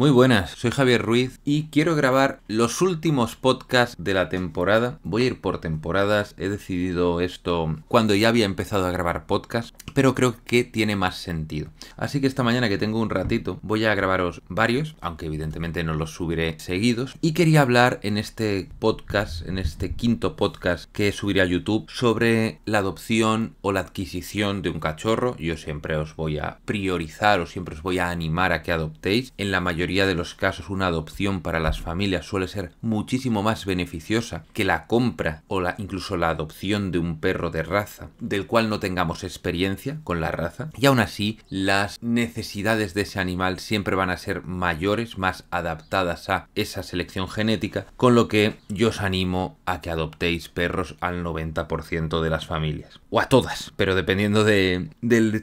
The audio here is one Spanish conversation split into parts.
Muy buenas, soy Javier Ruiz y quiero grabar los últimos podcasts de la temporada. Voy a ir por temporadas, he decidido esto cuando ya había empezado a grabar podcasts, pero creo que tiene más sentido. Así que esta mañana que tengo un ratito voy a grabaros varios, aunque evidentemente no los subiré seguidos. Y quería hablar en este podcast, en este quinto podcast que subiré a YouTube, sobre la adopción o la adquisición de un cachorro. Yo siempre os voy a priorizar o siempre os voy a animar a que adoptéis en la mayoría de los casos una adopción para las familias suele ser muchísimo más beneficiosa que la compra o la, incluso la adopción de un perro de raza, del cual no tengamos experiencia con la raza, y aún así las necesidades de ese animal siempre van a ser mayores, más adaptadas a esa selección genética, con lo que yo os animo a que adoptéis perros al 90% de las familias, o a todas, pero dependiendo de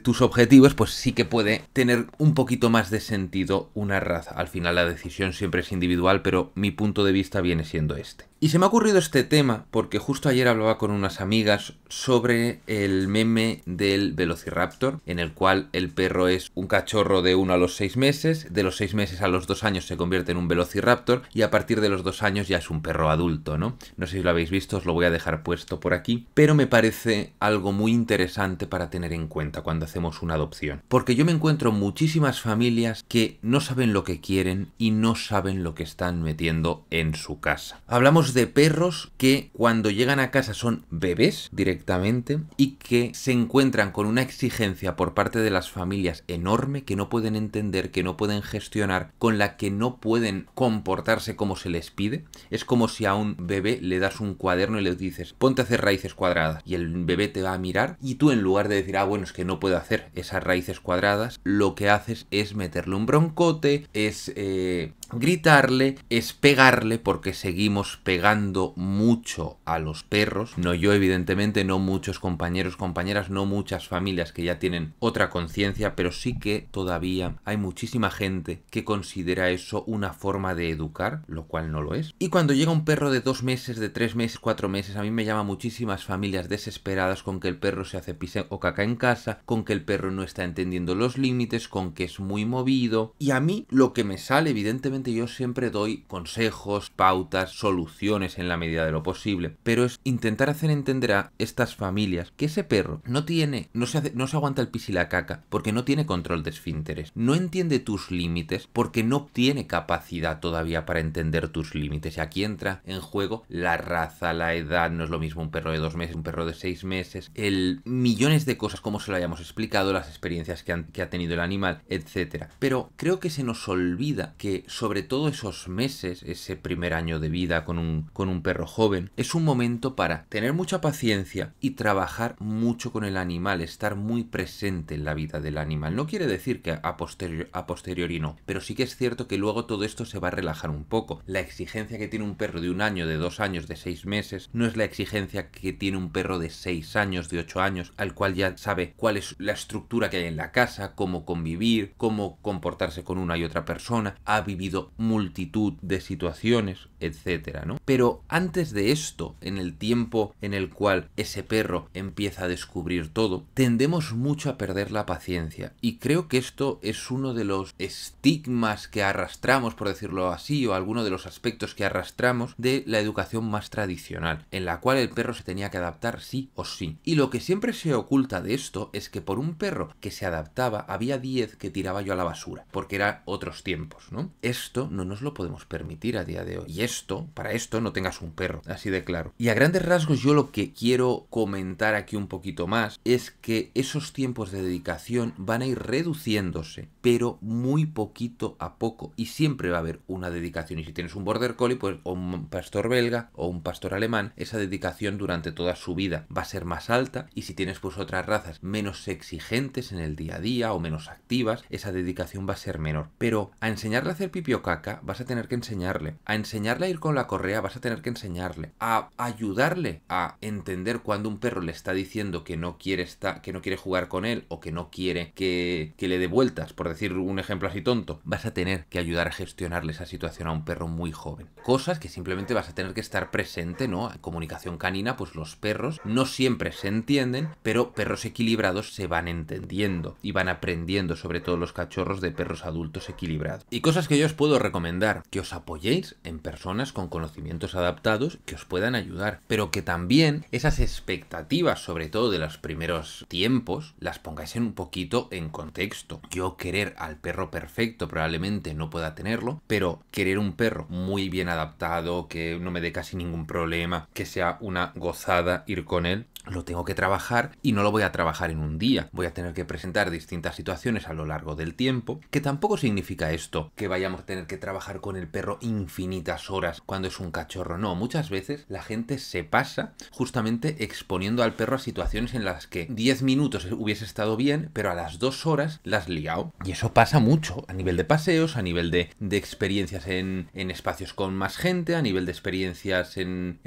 tus objetivos, pues sí que puede tener un poquito más de sentido una raza al final la decisión siempre es individual, pero mi punto de vista viene siendo este. Y se me ha ocurrido este tema porque justo ayer hablaba con unas amigas sobre el meme del Velociraptor, en el cual el perro es un cachorro de uno a los seis meses, de los seis meses a los dos años se convierte en un Velociraptor y a partir de los 2 años ya es un perro adulto, ¿no? No sé si lo habéis visto, os lo voy a dejar puesto por aquí, pero me parece algo muy interesante para tener en cuenta cuando hacemos una adopción. Porque yo me encuentro muchísimas familias que no saben lo que quieren y no saben lo que están metiendo en su casa. Hablamos de perros que cuando llegan a casa son bebés directamente y que se encuentran con una exigencia por parte de las familias enorme que no pueden entender, que no pueden gestionar, con la que no pueden comportarse como se les pide. Es como si a un bebé le das un cuaderno y le dices, ponte a hacer raíces cuadradas y el bebé te va a mirar y tú en lugar de decir, ah, bueno, es que no puedo hacer esas raíces cuadradas, lo que haces es meterle un broncote, es eh, Gritarle es pegarle porque seguimos pegando mucho a los perros. No yo, evidentemente, no muchos compañeros, compañeras, no muchas familias que ya tienen otra conciencia, pero sí que todavía hay muchísima gente que considera eso una forma de educar, lo cual no lo es. Y cuando llega un perro de dos meses, de tres meses, cuatro meses, a mí me llama muchísimas familias desesperadas con que el perro se hace pis o caca en casa, con que el perro no está entendiendo los límites, con que es muy movido. Y a mí lo que me sale, evidentemente, yo siempre doy consejos, pautas, soluciones en la medida de lo posible, pero es intentar hacer entender a estas familias que ese perro no tiene, no se, aguanta el pis y la caca porque no tiene control de esfínteres, no entiende tus límites porque no tiene capacidad todavía para entender tus límites. Y aquí entra en juego la raza, la edad, no es lo mismo un perro de dos meses, un perro de seis meses, el millones de cosas como se lo hayamos explicado, las experiencias que, ha tenido el animal, etc. Pero creo que se nos olvida que sobre sobre todo esos meses, ese primer año de vida con un, con un perro joven, es un momento para tener mucha paciencia y trabajar mucho con el animal, estar muy presente en la vida del animal. No quiere decir que a, a posteriori no, pero sí que es cierto que luego todo esto se va a relajar un poco. La exigencia que tiene un perro de un año, de dos años, de seis meses, no es la exigencia que tiene un perro de seis años, de ocho años, al cual ya sabe cuál es la estructura que hay en la casa, cómo convivir, cómo comportarse con una y otra persona, ha vivido multitud de situaciones, etcétera, ¿no? Pero antes de esto, en el tiempo en el cual ese perro empieza a descubrir todo, tendemos mucho a perder la paciencia. Y creo que esto es uno de los estigmas que arrastramos, por decirlo así, o alguno de los aspectos que arrastramos de la educación más tradicional, en la cual el perro se tenía que adaptar sí o sí. Y lo que siempre se oculta de esto es que por un perro que se adaptaba, había 10 que tiraba yo a la basura, porque eran otros tiempos, ¿no? Es esto no nos lo podemos permitir a día de hoy. Y esto, para esto no tengas un perro, así de claro. Y a grandes rasgos yo lo que quiero comentar aquí un poquito más es que esos tiempos de dedicación van a ir reduciéndose, pero muy poquito a poco. Y siempre va a haber una dedicación. Y si tienes un border collie, pues o un pastor belga o un pastor alemán, esa dedicación durante toda su vida va a ser más alta. Y si tienes pues otras razas menos exigentes en el día a día o menos activas, esa dedicación va a ser menor. Pero a enseñarle a hacer pipio caca, vas a tener que enseñarle. A enseñarle a ir con la correa, vas a tener que enseñarle. A ayudarle a entender cuando un perro le está diciendo que no quiere, estar, que no quiere jugar con él o que no quiere que, que le dé vueltas, por decir un ejemplo así tonto. Vas a tener que ayudar a gestionarle esa situación a un perro muy joven. Cosas que simplemente vas a tener que estar presente, ¿no? En comunicación canina, pues los perros no siempre se entienden, pero perros equilibrados se van entendiendo y van aprendiendo, sobre todo los cachorros de perros adultos equilibrados. Y cosas que ellos os recomendar que os apoyéis en personas con conocimientos adaptados que os puedan ayudar, pero que también esas expectativas, sobre todo de los primeros tiempos, las pongáis en un poquito en contexto. Yo querer al perro perfecto probablemente no pueda tenerlo, pero querer un perro muy bien adaptado, que no me dé casi ningún problema, que sea una gozada ir con él, lo tengo que trabajar y no lo voy a trabajar en un día. Voy a tener que presentar distintas situaciones a lo largo del tiempo, que tampoco significa esto, que vayamos a tener que trabajar con el perro infinitas horas cuando es un cachorro. No, muchas veces la gente se pasa justamente exponiendo al perro a situaciones en las que 10 minutos hubiese estado bien, pero a las 2 horas las liado. Y eso pasa mucho a nivel de paseos, a nivel de, experiencias en, espacios con más gente, a nivel de experiencias en,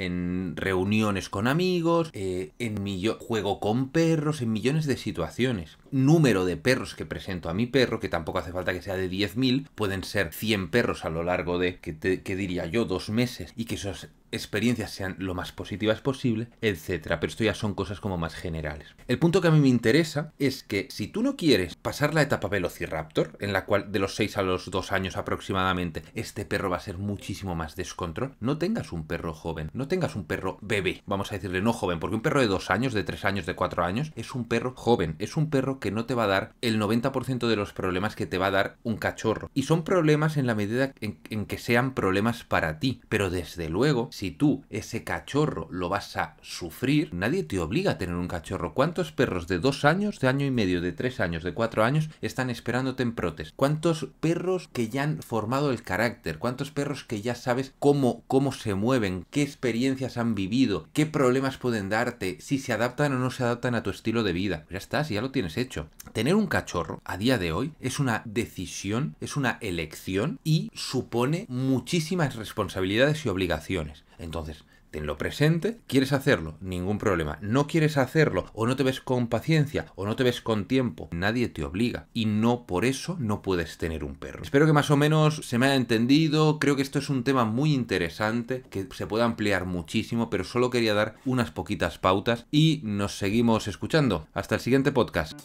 reuniones con amigos, eh, en juego con perros, en millones de situaciones. Número de perros que presento a mi perro, que tampoco hace falta que sea de 10.000, pueden ser 100 perros a lo largo de, que, diría yo, dos meses, y que esos experiencias sean lo más positivas posible, etcétera. Pero esto ya son cosas como más generales. El punto que a mí me interesa es que si tú no quieres pasar la etapa Velociraptor, en la cual de los 6 a los 2 años aproximadamente este perro va a ser muchísimo más descontrol, no tengas un perro joven, no tengas un perro bebé, vamos a decirle no joven, porque un perro de 2 años, de 3 años, de 4 años, es un perro joven, es un perro que no te va a dar el 90% de los problemas que te va a dar un cachorro. Y son problemas en la medida en, que sean problemas para ti, pero desde luego, si tú ese cachorro lo vas a sufrir, nadie te obliga a tener un cachorro. ¿Cuántos perros de dos años, de año y medio, de tres años, de cuatro años están esperándote en protes? ¿Cuántos perros que ya han formado el carácter? ¿Cuántos perros que ya sabes cómo, cómo se mueven, qué experiencias han vivido, qué problemas pueden darte, si se adaptan o no se adaptan a tu estilo de vida? Ya estás, ya lo tienes hecho. Tener un cachorro a día de hoy es una decisión, es una elección y supone muchísimas responsabilidades y obligaciones. Entonces, tenlo presente, quieres hacerlo, ningún problema. No quieres hacerlo o no te ves con paciencia o no te ves con tiempo, nadie te obliga y no por eso no puedes tener un perro. Espero que más o menos se me haya entendido, creo que esto es un tema muy interesante que se puede ampliar muchísimo, pero solo quería dar unas poquitas pautas y nos seguimos escuchando. Hasta el siguiente podcast.